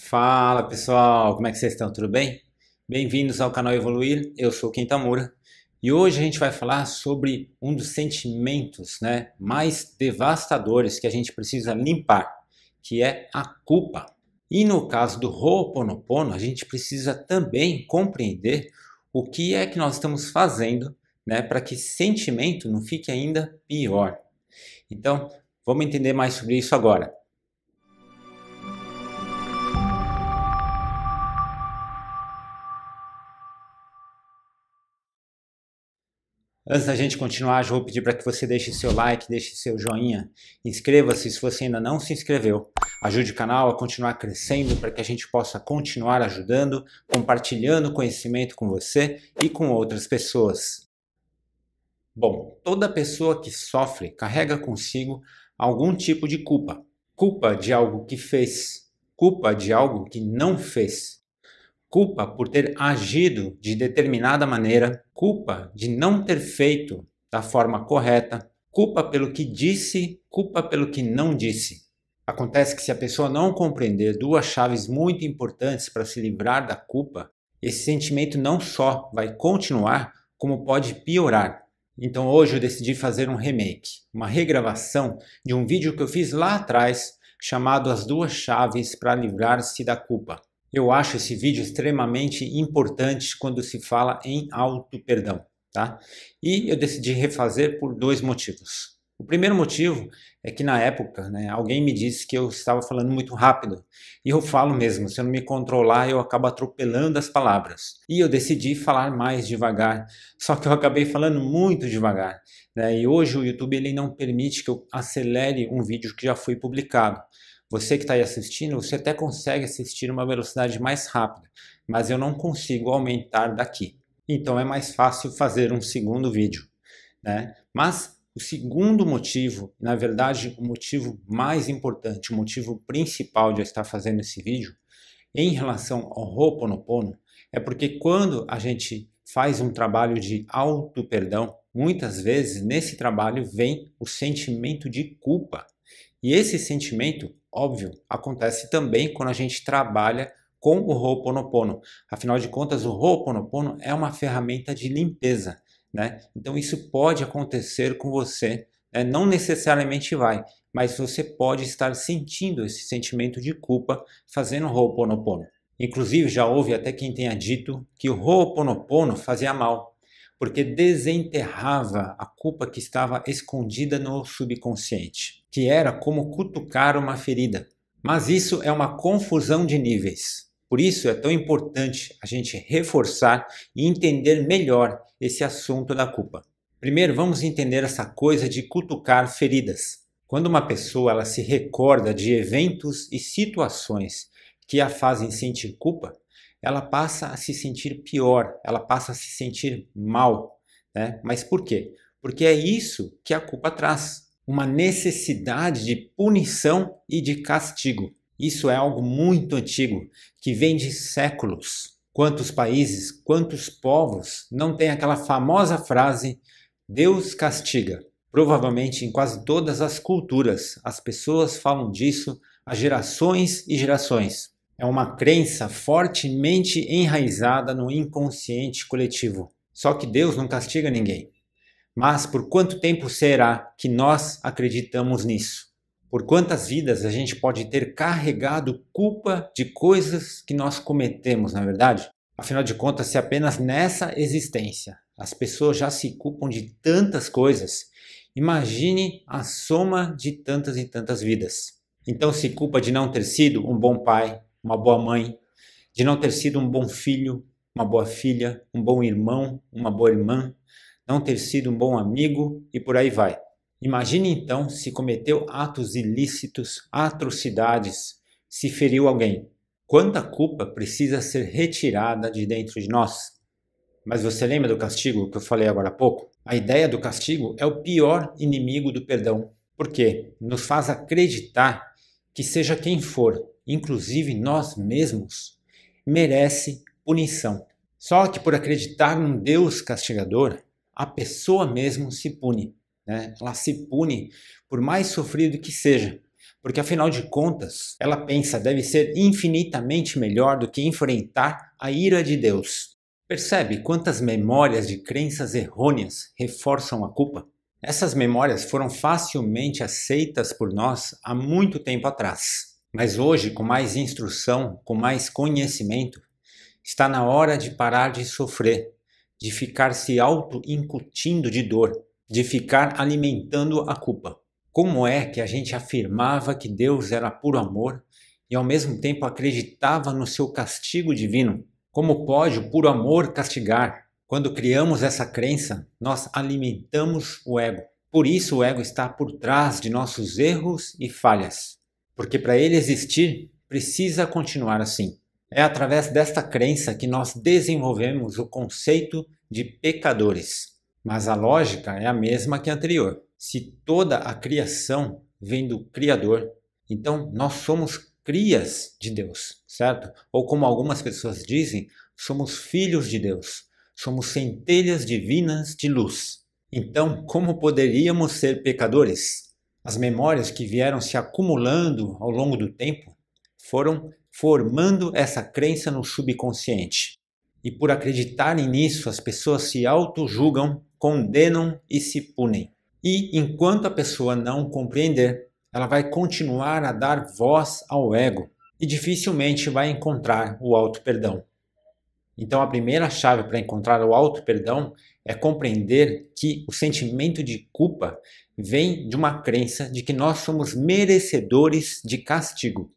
Fala pessoal, como é que vocês estão? Tudo bem? Bem-vindos ao canal Evoluir, eu sou Kentamura e hoje a gente vai falar sobre um dos sentimentos né, mais devastadores que a gente precisa limpar, que é a culpa. E no caso do Ho'oponopono, a gente precisa também compreender o que é que nós estamos fazendo né, para que esse sentimento não fique ainda pior. Então, vamos entender mais sobre isso agora. Antes da gente continuar, eu vou pedir para que você deixe seu like, deixe seu joinha, inscreva-se se você ainda não se inscreveu. Ajude o canal a continuar crescendo para que a gente possa continuar ajudando, compartilhando conhecimento com você e com outras pessoas. Bom, toda pessoa que sofre carrega consigo algum tipo de culpa. Culpa de algo que fez, culpa de algo que não fez culpa por ter agido de determinada maneira, culpa de não ter feito da forma correta, culpa pelo que disse, culpa pelo que não disse. Acontece que se a pessoa não compreender duas chaves muito importantes para se livrar da culpa, esse sentimento não só vai continuar, como pode piorar. Então hoje eu decidi fazer um remake, uma regravação de um vídeo que eu fiz lá atrás chamado As Duas Chaves para Livrar-se da Culpa. Eu acho esse vídeo extremamente importante quando se fala em auto-perdão, tá? E eu decidi refazer por dois motivos. O primeiro motivo é que na época, né, alguém me disse que eu estava falando muito rápido. E eu falo mesmo, se eu não me controlar, eu acabo atropelando as palavras. E eu decidi falar mais devagar, só que eu acabei falando muito devagar. Né? E hoje o YouTube ele não permite que eu acelere um vídeo que já foi publicado. Você que está aí assistindo, você até consegue assistir uma velocidade mais rápida, mas eu não consigo aumentar daqui. Então é mais fácil fazer um segundo vídeo. Né? Mas o segundo motivo, na verdade o motivo mais importante, o motivo principal de eu estar fazendo esse vídeo, em relação ao Ho'oponopono, é porque quando a gente faz um trabalho de auto perdão, muitas vezes nesse trabalho vem o sentimento de culpa. E esse sentimento, óbvio, acontece também quando a gente trabalha com o Ho'oponopono. Afinal de contas, o Ho'oponopono é uma ferramenta de limpeza, né? Então isso pode acontecer com você, né? não necessariamente vai, mas você pode estar sentindo esse sentimento de culpa fazendo o Ho'oponopono. Inclusive já houve até quem tenha dito que o Ho'oponopono fazia mal, porque desenterrava a culpa que estava escondida no subconsciente, que era como cutucar uma ferida. Mas isso é uma confusão de níveis. Por isso é tão importante a gente reforçar e entender melhor esse assunto da culpa. Primeiro, vamos entender essa coisa de cutucar feridas. Quando uma pessoa ela se recorda de eventos e situações que a fazem sentir culpa, ela passa a se sentir pior, ela passa a se sentir mal. Né? Mas por quê? Porque é isso que a culpa traz: uma necessidade de punição e de castigo. Isso é algo muito antigo, que vem de séculos. Quantos países, quantos povos não têm aquela famosa frase: Deus castiga? Provavelmente em quase todas as culturas as pessoas falam disso há gerações e gerações é uma crença fortemente enraizada no inconsciente coletivo. Só que Deus não castiga ninguém. Mas por quanto tempo será que nós acreditamos nisso? Por quantas vidas a gente pode ter carregado culpa de coisas que nós cometemos, na é verdade? Afinal de contas, se apenas nessa existência as pessoas já se culpam de tantas coisas, imagine a soma de tantas e tantas vidas. Então se culpa de não ter sido um bom pai, uma boa mãe, de não ter sido um bom filho, uma boa filha, um bom irmão, uma boa irmã, não ter sido um bom amigo e por aí vai. Imagine então se cometeu atos ilícitos, atrocidades, se feriu alguém. Quanta culpa precisa ser retirada de dentro de nós? Mas você lembra do castigo que eu falei agora há pouco? A ideia do castigo é o pior inimigo do perdão, porque nos faz acreditar que, seja quem for, inclusive nós mesmos, merece punição. Só que por acreditar num Deus castigador, a pessoa mesmo se pune. Né? Ela se pune por mais sofrido que seja, porque afinal de contas, ela pensa deve ser infinitamente melhor do que enfrentar a ira de Deus. Percebe quantas memórias de crenças errôneas reforçam a culpa? Essas memórias foram facilmente aceitas por nós há muito tempo atrás. Mas hoje, com mais instrução, com mais conhecimento, está na hora de parar de sofrer, de ficar se auto-incutindo de dor, de ficar alimentando a culpa. Como é que a gente afirmava que Deus era puro amor e ao mesmo tempo acreditava no seu castigo divino? Como pode o puro amor castigar? Quando criamos essa crença, nós alimentamos o ego. Por isso, o ego está por trás de nossos erros e falhas porque para ele existir, precisa continuar assim. É através desta crença que nós desenvolvemos o conceito de pecadores. Mas a lógica é a mesma que a anterior. Se toda a criação vem do Criador, então nós somos crias de Deus, certo? Ou como algumas pessoas dizem, somos filhos de Deus, somos centelhas divinas de luz. Então, como poderíamos ser pecadores? As memórias que vieram se acumulando ao longo do tempo foram formando essa crença no subconsciente. E por acreditarem nisso, as pessoas se auto-julgam, condenam e se punem. E enquanto a pessoa não compreender, ela vai continuar a dar voz ao ego e dificilmente vai encontrar o auto-perdão. Então, a primeira chave para encontrar o auto-perdão é compreender que o sentimento de culpa vem de uma crença de que nós somos merecedores de castigo.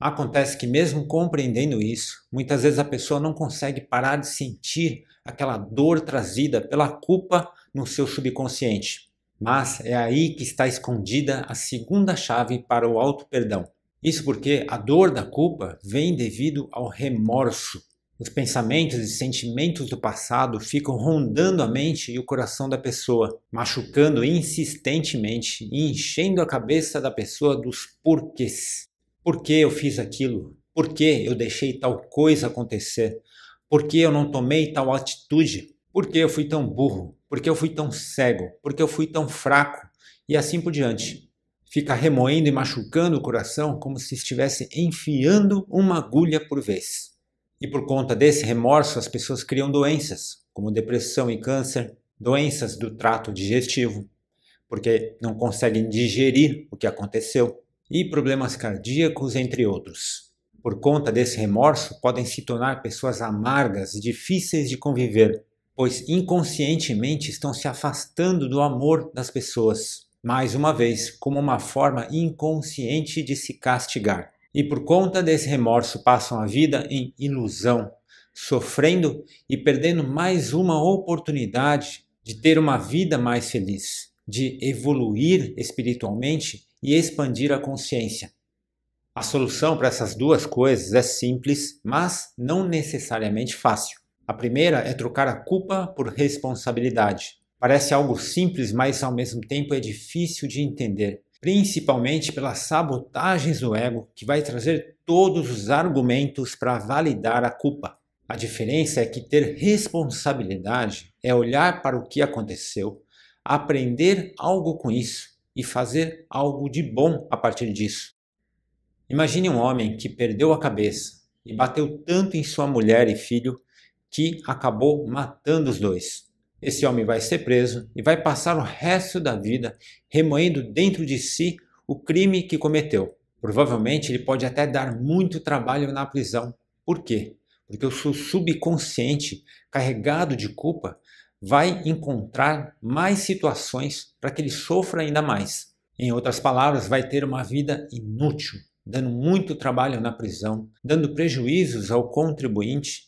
Acontece que, mesmo compreendendo isso, muitas vezes a pessoa não consegue parar de sentir aquela dor trazida pela culpa no seu subconsciente. Mas é aí que está escondida a segunda chave para o auto-perdão. Isso porque a dor da culpa vem devido ao remorso. Os pensamentos e sentimentos do passado ficam rondando a mente e o coração da pessoa, machucando insistentemente e enchendo a cabeça da pessoa dos porquês. Por que eu fiz aquilo? Por que eu deixei tal coisa acontecer? Por que eu não tomei tal atitude? Por que eu fui tão burro? Por que eu fui tão cego? Por que eu fui tão fraco? E assim por diante fica remoendo e machucando o coração como se estivesse enfiando uma agulha por vez. E por conta desse remorso, as pessoas criam doenças, como depressão e câncer, doenças do trato digestivo, porque não conseguem digerir o que aconteceu, e problemas cardíacos, entre outros. Por conta desse remorso, podem se tornar pessoas amargas e difíceis de conviver, pois inconscientemente estão se afastando do amor das pessoas, mais uma vez, como uma forma inconsciente de se castigar e por conta desse remorso passam a vida em ilusão, sofrendo e perdendo mais uma oportunidade de ter uma vida mais feliz, de evoluir espiritualmente e expandir a consciência. A solução para essas duas coisas é simples, mas não necessariamente fácil. A primeira é trocar a culpa por responsabilidade. Parece algo simples, mas ao mesmo tempo é difícil de entender principalmente pelas sabotagens do ego, que vai trazer todos os argumentos para validar a culpa. A diferença é que ter responsabilidade é olhar para o que aconteceu, aprender algo com isso e fazer algo de bom a partir disso. Imagine um homem que perdeu a cabeça e bateu tanto em sua mulher e filho que acabou matando os dois. Esse homem vai ser preso e vai passar o resto da vida remoendo dentro de si o crime que cometeu. Provavelmente ele pode até dar muito trabalho na prisão. Por quê? Porque o seu subconsciente, carregado de culpa, vai encontrar mais situações para que ele sofra ainda mais. Em outras palavras, vai ter uma vida inútil, dando muito trabalho na prisão, dando prejuízos ao contribuinte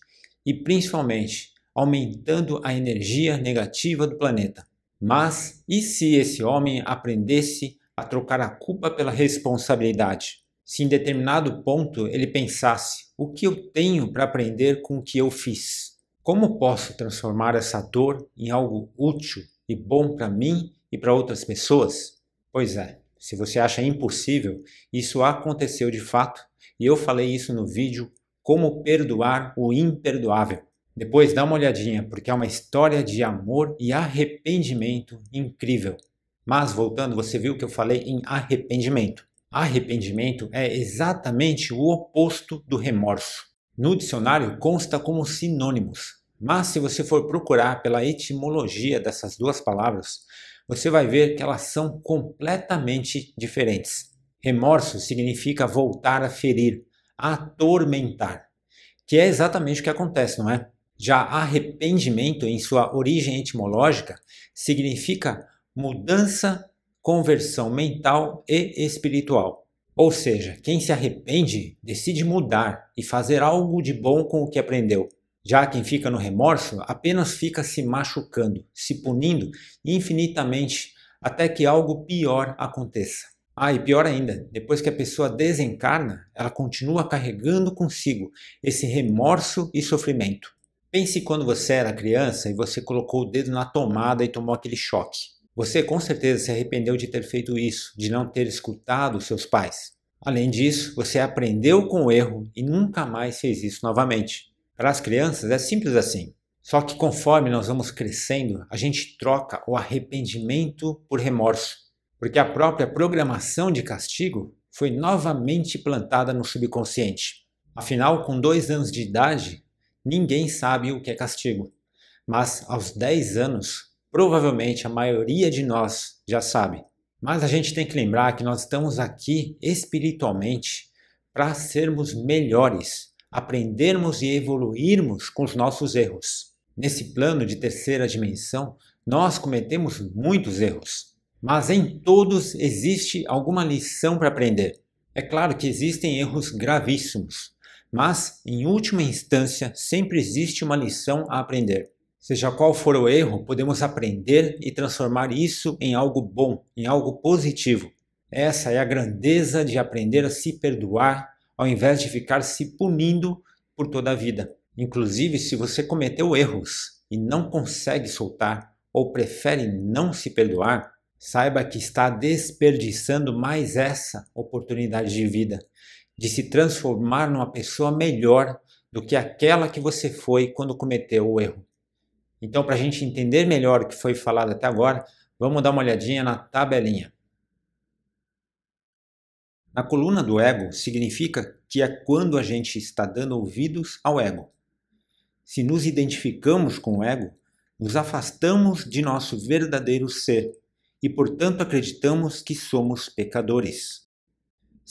e, principalmente, aumentando a energia negativa do planeta. Mas e se esse homem aprendesse a trocar a culpa pela responsabilidade? Se em determinado ponto ele pensasse: o que eu tenho para aprender com o que eu fiz? Como posso transformar essa dor em algo útil e bom para mim e para outras pessoas? Pois é, se você acha impossível, isso aconteceu de fato e eu falei isso no vídeo Como Perdoar o Imperdoável. Depois dá uma olhadinha, porque é uma história de amor e arrependimento incrível. Mas voltando, você viu que eu falei em arrependimento. Arrependimento é exatamente o oposto do remorso. No dicionário consta como sinônimos, mas se você for procurar pela etimologia dessas duas palavras, você vai ver que elas são completamente diferentes. Remorso significa voltar a ferir, a atormentar, que é exatamente o que acontece, não é? Já arrependimento, em sua origem etimológica, significa mudança, conversão mental e espiritual. Ou seja, quem se arrepende decide mudar e fazer algo de bom com o que aprendeu. Já quem fica no remorso apenas fica se machucando, se punindo infinitamente até que algo pior aconteça. Ah, e pior ainda, depois que a pessoa desencarna, ela continua carregando consigo esse remorso e sofrimento. Pense quando você era criança e você colocou o dedo na tomada e tomou aquele choque. Você com certeza se arrependeu de ter feito isso, de não ter escutado seus pais. Além disso, você aprendeu com o erro e nunca mais fez isso novamente. Para as crianças é simples assim. Só que conforme nós vamos crescendo, a gente troca o arrependimento por remorso, porque a própria programação de castigo foi novamente plantada no subconsciente. Afinal, com dois anos de idade, Ninguém sabe o que é castigo, mas aos 10 anos, provavelmente a maioria de nós já sabe. Mas a gente tem que lembrar que nós estamos aqui espiritualmente para sermos melhores, aprendermos e evoluirmos com os nossos erros. Nesse plano de terceira dimensão, nós cometemos muitos erros, mas em todos existe alguma lição para aprender. É claro que existem erros gravíssimos, mas, em última instância, sempre existe uma lição a aprender. Seja qual for o erro, podemos aprender e transformar isso em algo bom, em algo positivo. Essa é a grandeza de aprender a se perdoar, ao invés de ficar se punindo por toda a vida. Inclusive, se você cometeu erros e não consegue soltar ou prefere não se perdoar, saiba que está desperdiçando mais essa oportunidade de vida de se transformar numa pessoa melhor do que aquela que você foi quando cometeu o erro. Então, para a gente entender melhor o que foi falado até agora, vamos dar uma olhadinha na tabelinha. Na coluna do ego significa que é quando a gente está dando ouvidos ao ego. Se nos identificamos com o ego, nos afastamos de nosso verdadeiro ser e, portanto, acreditamos que somos pecadores.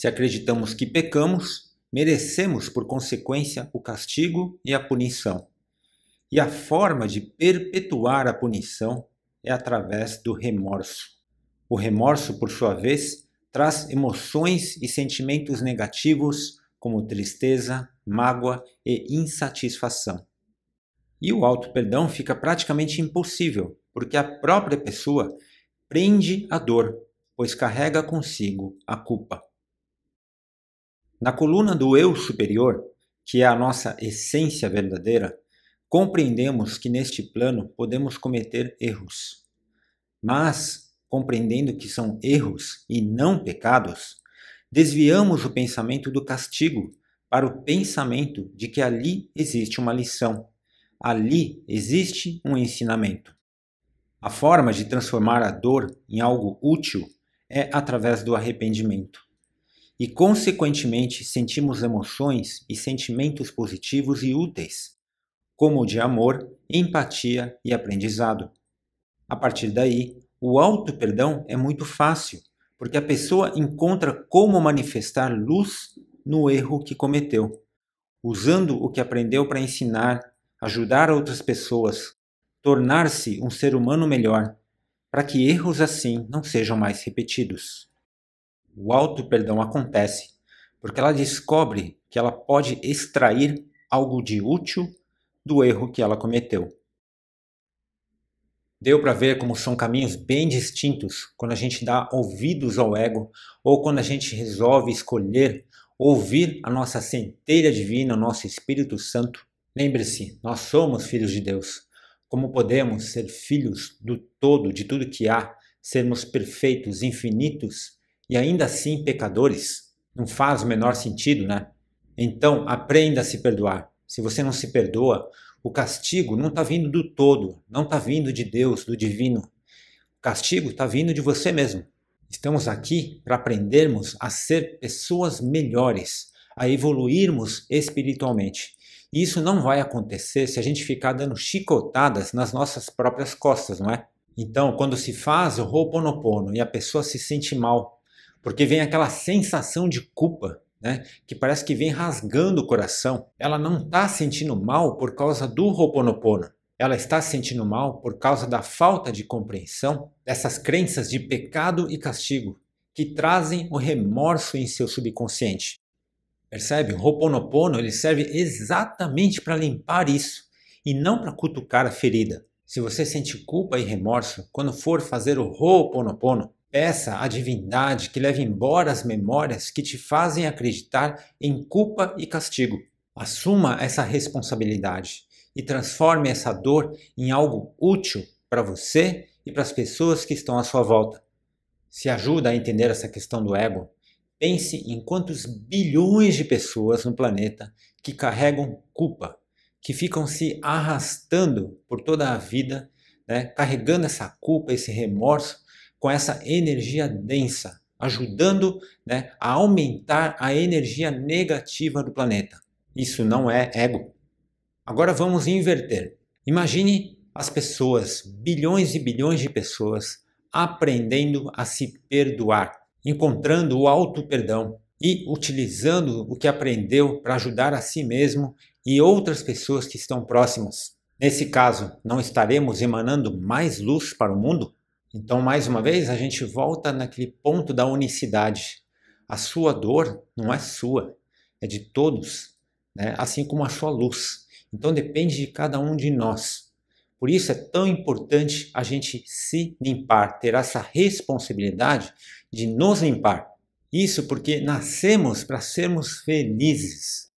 Se acreditamos que pecamos, merecemos por consequência o castigo e a punição. E a forma de perpetuar a punição é através do remorso. O remorso, por sua vez, traz emoções e sentimentos negativos como tristeza, mágoa e insatisfação. E o auto perdão fica praticamente impossível, porque a própria pessoa prende a dor, pois carrega consigo a culpa. Na coluna do eu superior, que é a nossa essência verdadeira, compreendemos que neste plano podemos cometer erros. Mas, compreendendo que são erros e não pecados, desviamos o pensamento do castigo para o pensamento de que ali existe uma lição, ali existe um ensinamento. A forma de transformar a dor em algo útil é através do arrependimento e, consequentemente, sentimos emoções e sentimentos positivos e úteis, como o de amor, empatia e aprendizado. A partir daí, o auto-perdão é muito fácil, porque a pessoa encontra como manifestar luz no erro que cometeu, usando o que aprendeu para ensinar, ajudar outras pessoas, tornar-se um ser humano melhor, para que erros assim não sejam mais repetidos o auto perdão acontece porque ela descobre que ela pode extrair algo de útil do erro que ela cometeu. Deu para ver como são caminhos bem distintos quando a gente dá ouvidos ao ego ou quando a gente resolve escolher ouvir a nossa centelha divina, o nosso Espírito Santo. Lembre-se, nós somos filhos de Deus. Como podemos ser filhos do todo, de tudo que há, sermos perfeitos, infinitos e ainda assim pecadores? Não faz o menor sentido, né? Então, aprenda a se perdoar. Se você não se perdoa, o castigo não está vindo do todo, não está vindo de Deus, do divino. O castigo está vindo de você mesmo. Estamos aqui para aprendermos a ser pessoas melhores, a evoluirmos espiritualmente. E isso não vai acontecer se a gente ficar dando chicotadas nas nossas próprias costas, não é? Então, quando se faz o Ho'oponopono e a pessoa se sente mal, porque vem aquela sensação de culpa, né, que parece que vem rasgando o coração. Ela não está sentindo mal por causa do Roponopono. Ela está sentindo mal por causa da falta de compreensão dessas crenças de pecado e castigo que trazem o remorso em seu subconsciente. Percebe? O Ho'oponopono ele serve exatamente para limpar isso e não para cutucar a ferida. Se você sente culpa e remorso quando for fazer o Ho'oponopono, Peça à divindade que leve embora as memórias que te fazem acreditar em culpa e castigo. Assuma essa responsabilidade e transforme essa dor em algo útil para você e para as pessoas que estão à sua volta. Se ajuda a entender essa questão do ego, pense em quantos bilhões de pessoas no planeta que carregam culpa, que ficam se arrastando por toda a vida, né, carregando essa culpa, esse remorso com essa energia densa, ajudando né, a aumentar a energia negativa do planeta. Isso não é ego. Agora vamos inverter. Imagine as pessoas, bilhões e bilhões de pessoas, aprendendo a se perdoar, encontrando o auto-perdão e utilizando o que aprendeu para ajudar a si mesmo e outras pessoas que estão próximas. Nesse caso, não estaremos emanando mais luz para o mundo? Então, mais uma vez, a gente volta naquele ponto da unicidade. A sua dor não é sua, é de todos, né? assim como a sua luz. Então, depende de cada um de nós. Por isso é tão importante a gente se limpar, ter essa responsabilidade de nos limpar. Isso porque nascemos para sermos felizes.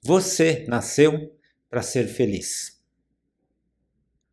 Você nasceu para ser feliz.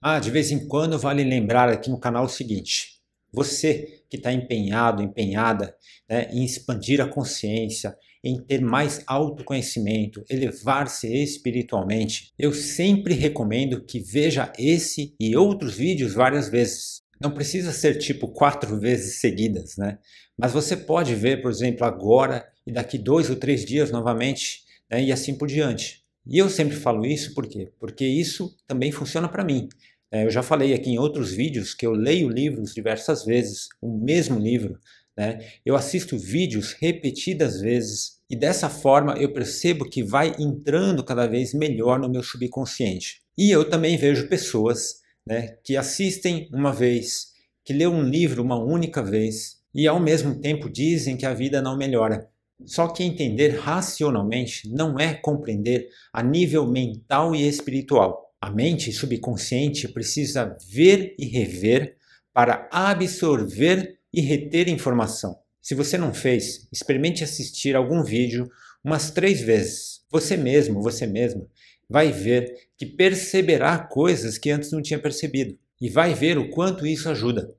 Ah, de vez em quando vale lembrar aqui no canal o seguinte: você que está empenhado, empenhada né, em expandir a consciência, em ter mais autoconhecimento, elevar-se espiritualmente, eu sempre recomendo que veja esse e outros vídeos várias vezes. Não precisa ser tipo quatro vezes seguidas, né? Mas você pode ver, por exemplo, agora e daqui dois ou três dias novamente, né, e assim por diante. E eu sempre falo isso por quê? Porque isso também funciona para mim. É, eu já falei aqui em outros vídeos que eu leio livros diversas vezes, o mesmo livro. Né? Eu assisto vídeos repetidas vezes e dessa forma eu percebo que vai entrando cada vez melhor no meu subconsciente. E eu também vejo pessoas né, que assistem uma vez, que lê um livro uma única vez e ao mesmo tempo dizem que a vida não melhora. Só que entender racionalmente não é compreender a nível mental e espiritual. A mente subconsciente precisa ver e rever para absorver e reter informação. Se você não fez, experimente assistir algum vídeo umas três vezes. Você mesmo, você mesma, vai ver que perceberá coisas que antes não tinha percebido e vai ver o quanto isso ajuda.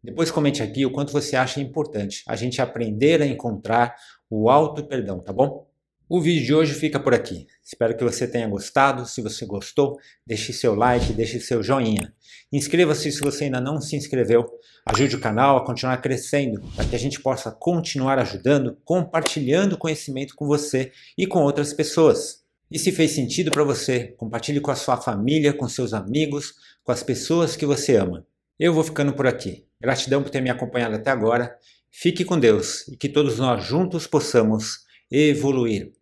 Depois comente aqui o quanto você acha importante a gente aprender a encontrar o auto perdão, tá bom? O vídeo de hoje fica por aqui. Espero que você tenha gostado. Se você gostou, deixe seu like, deixe seu joinha. Inscreva-se se você ainda não se inscreveu. Ajude o canal a continuar crescendo, para que a gente possa continuar ajudando, compartilhando conhecimento com você e com outras pessoas. E se fez sentido para você, compartilhe com a sua família, com seus amigos, com as pessoas que você ama. Eu vou ficando por aqui. Gratidão por ter me acompanhado até agora. Fique com Deus e que todos nós juntos possamos evoluir.